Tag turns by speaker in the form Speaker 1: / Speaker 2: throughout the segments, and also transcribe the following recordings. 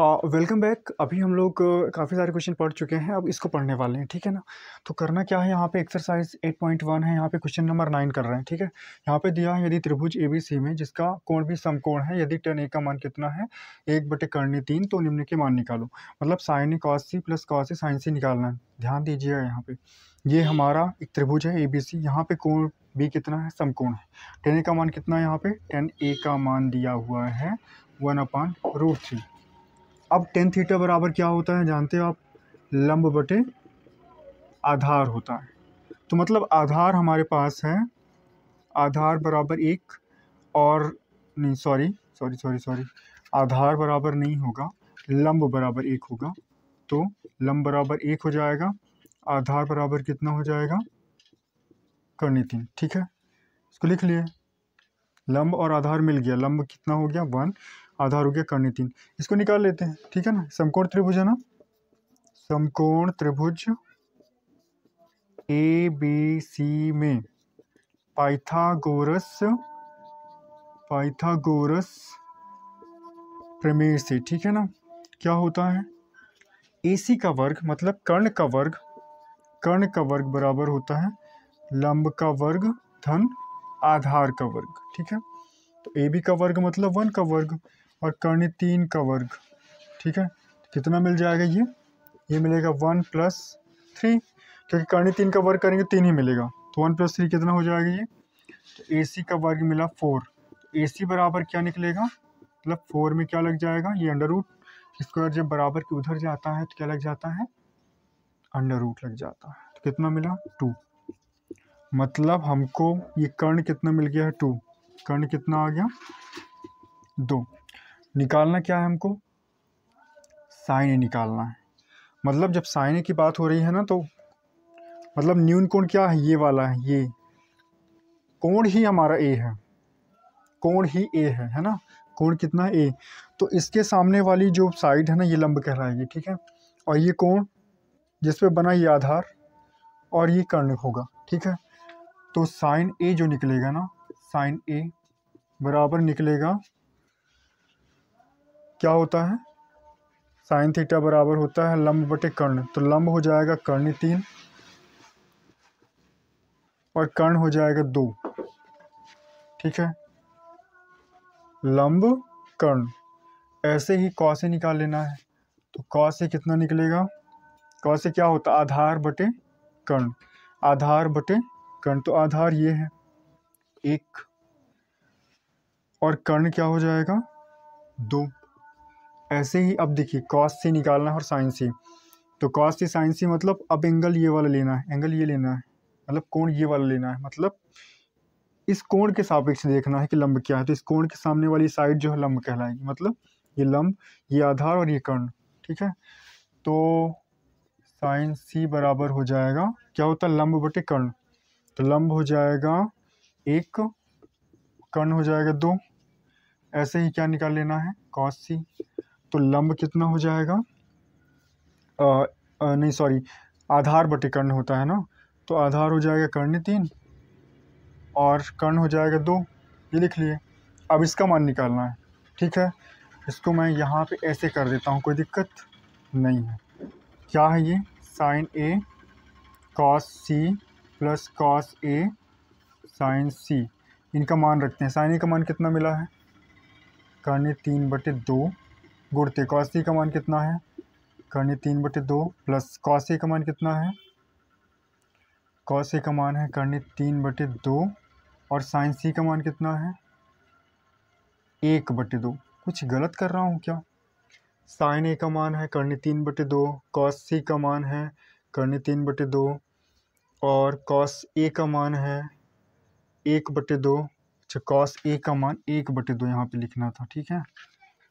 Speaker 1: welcome back अभी हम लोग काफ़ी सारे क्वेश्चन पढ़ चुके हैं अब इसको पढ़ने वाले हैं ठीक है ना तो करना क्या है यहाँ पे एक्सरसाइज 8.1 है यहाँ पे क्वेश्चन नंबर नाइन कर रहे हैं ठीक है यहाँ पे दिया है यदि त्रिभुज ए बी सी में जिसका कोण भी समकोण है यदि टेन ए का मान कितना है एक बटे करनी तीन तो निम्न के मान निकालो मतलब sine A cos C plus cos A sine C निकालना है ध्यान दीजिएगा यहाँ पर ये हमारा एक त्रिभुज है ए बी सी यहाँ पे कोण बी कितना है समकोण है टेन ए का मान कितना है यहाँ पे टेन ए का मान दिया हुआ है वन अपान रूट थ्री अब टेन थीटा बराबर क्या होता है जानते हो आप लंब बटे आधार होता है तो मतलब आधार हमारे पास है आधार बराबर एक और नहीं सॉरी सॉरी सॉरी सॉरी आधार बराबर नहीं होगा लंब बराबर एक होगा तो लंब बराबर एक हो जाएगा आधार बराबर कितना हो जाएगा करनी तीन ठीक है इसको लिख लिए लंब और आधार मिल गया लंब कितना हो गया वन आधार हो गया कर्ण तीन इसको निकाल लेते हैं ठीक है ना समकोण त्रिभुज है ना समकोण त्रिभुज ए बी सी में पाइथागोरस पाइथागोरस प्रमेय से ठीक है ना क्या होता है एसी का वर्ग मतलब कर्ण का वर्ग कर्ण का वर्ग बराबर होता है लंब का वर्ग धन आधार का वर्ग ठीक है तो ए बी का वर्ग मतलब वन का वर्ग और कर्णी तीन का वर्ग ठीक है कितना मिल जाएगा ये ये मिलेगा वन प्लस थ्री क्योंकि कर्णी तीन का वर्ग करेंगे तीन ही मिलेगा तो वन प्लस थ्री कितना हो जाएगा ये तो ए सी का वर्ग मिला फोर तो ए सी बराबर क्या निकलेगा मतलब फोर में क्या लग जाएगा ये अंडर रूट स्क्वायर जब बराबर के उधर जाता है तो क्या लग जाता है अंडर रूट लग जाता है तो कितना मिला टू मतलब हमको ये कर्ण कितना मिल गया है टू कर्ण कितना आ गया दो निकालना क्या है हमको साइन ए निकालना है मतलब जब साइन ए की बात हो रही है ना तो मतलब न्यून कोण क्या है ये वाला है ये कोण ही हमारा ए है कोण ही ए है है ना कोण कितना ए तो इसके सामने वाली जो साइड है ना ये लंब कहलाएगी ठीक है और ये कोण जिस पे बना ये आधार और ये कर्ण होगा ठीक है तो साइन ए जो निकलेगा ना साइन ए बराबर निकलेगा क्या होता है साइन थीटा बराबर होता है लंब बटे कर्ण तो लंब हो जाएगा कर्ण तीन और कर्ण हो जाएगा दो ठीक है लंब कर्ण ऐसे ही कौ से निकाल लेना है तो कौ से कितना निकलेगा कौ से क्या होता आधार बटे कर्ण आधार बटे कर्ण तो आधार ये है एक और कर्ण क्या हो जाएगा दो ऐसे ही अब देखिए कॉस से निकालना है और साइन से तो कॉस से साइन से मतलब अब एंगल ये वाला लेना है एंगल ये लेना है मतलब कोण ये वाला लेना है मतलब इस कोण के सापेक्ष देखना है कि लंब क्या है तो इस कोण के सामने वाली साइड जो है लंब कहलाएगी मतलब ये लंब ये आधार और ये कर्ण ठीक है तो साइन सी बराबर हो जाएगा क्या होता है लंब बटे कर्ण तो लंब हो जाएगा एक कर्ण हो जाएगा दो ऐसे ही क्या निकाल लेना है कॉस सी तो लंब कितना हो जाएगा आ, आ, नहीं सॉरी आधार बटे कर्ण होता है ना तो आधार हो जाएगा कर्ण तीन और कर्ण हो जाएगा दो ये लिख लिए अब इसका मान निकालना है ठीक है इसको मैं यहाँ पे ऐसे कर देता हूँ कोई दिक्कत नहीं है क्या है ये sine A cos C plus cos A sine C इनका मान रखते हैं साइन ए का मान कितना मिला है कर्ण तीन बटे दो गुड़ते कॉस्टी का मान कितना है करनी तीन बटे दो प्लस कॉस्टी का मान कितना है कॉस ए का मान है करनी तीन बटे दो और साइन सी का मान कितना है एक बटे दो कुछ गलत कर रहा हूँ क्या साइन ए का मान है करनी तीन बटे दो कॉस सी का मान है करनी तीन बटे दो और कॉस ए का मान है एक बटे दो अच्छा कॉस ए का मान एक बटे दो यहाँ पे लिखना था ठीक है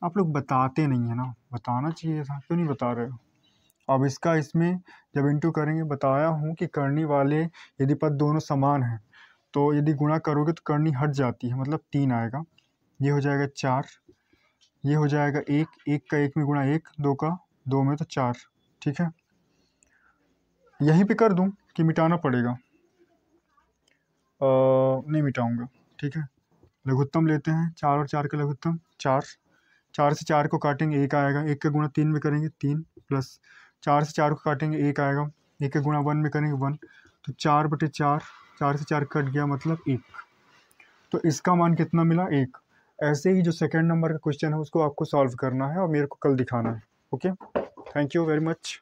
Speaker 1: आप लोग बताते नहीं है ना बताना चाहिए था क्यों नहीं बता रहे हो अब इसका इसमें जब इंटू करेंगे बताया हूँ कि करनी वाले यदि पद दोनों समान हैं तो यदि गुणा करोगे तो करनी हट जाती है मतलब तीन आएगा ये हो जाएगा चार ये हो जाएगा एक एक का एक में गुणा एक दो का दो में तो चार ठीक है यहीं पे कर दूँ कि मिटाना पड़ेगा आ, नहीं मिटाऊंगा ठीक है लघुत्तम लेते हैं चार और चार का लघुत्तम चार चार से चार को काटेंगे एक आएगा एक का गुणा तीन में करेंगे तीन प्लस चार से चार को काटेंगे एक आएगा एक का गुणा वन में करेंगे वन तो चार बटे चार चार से चार कट गया मतलब एक तो इसका मान कितना मिला एक ऐसे ही जो सेकेंड नंबर का क्वेश्चन है उसको आपको सॉल्व करना है और मेरे को कल दिखाना है okay thank you very much